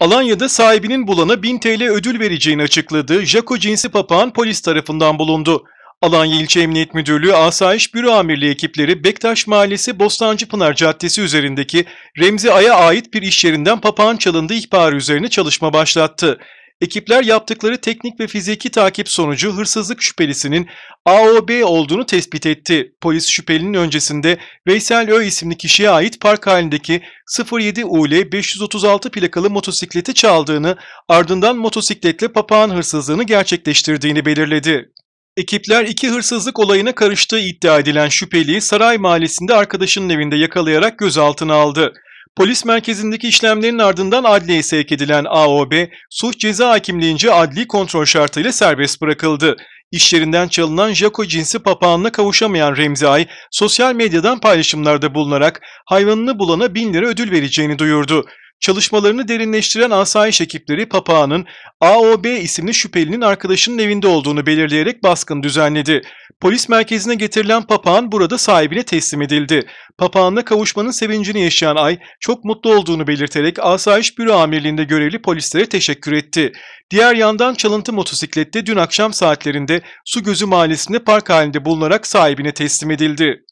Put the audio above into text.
Alanya'da sahibinin bulana 1000 TL ödül vereceğini açıkladığı Jaco cinsi papağan polis tarafından bulundu. Alanya İlçe Emniyet Müdürlüğü Asayiş Büro Amirliği ekipleri Bektaş Mahallesi Bostancı Pınar Caddesi üzerindeki Remzi Ay'a ait bir iş yerinden papağan çalındığı ihbarı üzerine çalışma başlattı. Ekipler yaptıkları teknik ve fiziki takip sonucu hırsızlık şüphelisinin AOB olduğunu tespit etti. Polis şüphelinin öncesinde Veysel Ö isimli kişiye ait park halindeki 07 UL 536 plakalı motosikleti çaldığını, ardından motosikletle papağan hırsızlığını gerçekleştirdiğini belirledi. Ekipler iki hırsızlık olayına karıştığı iddia edilen şüpheliyi Saray Mahallesi'nde arkadaşının evinde yakalayarak gözaltına aldı. Polis merkezindeki işlemlerin ardından adliyeye sevk edilen AOB, suç ceza hakimliğince adli kontrol şartıyla serbest bırakıldı. İş yerinden çalınan Jaco cinsi papağanına kavuşamayan Remzi Ay, sosyal medyadan paylaşımlarda bulunarak hayvanını bulana 1000 lira ödül vereceğini duyurdu. Çalışmalarını derinleştiren asayiş ekipleri papağanın AOB isimli şüphelinin arkadaşının evinde olduğunu belirleyerek baskın düzenledi. Polis merkezine getirilen papağan burada sahibine teslim edildi. Papağanla kavuşmanın sevincini yaşayan Ay, çok mutlu olduğunu belirterek Asayiş Büro Amirliği'nde görevli polislere teşekkür etti. Diğer yandan çalıntı motosiklette dün akşam saatlerinde Su Gözü Mahallesi'nde park halinde bulunarak sahibine teslim edildi.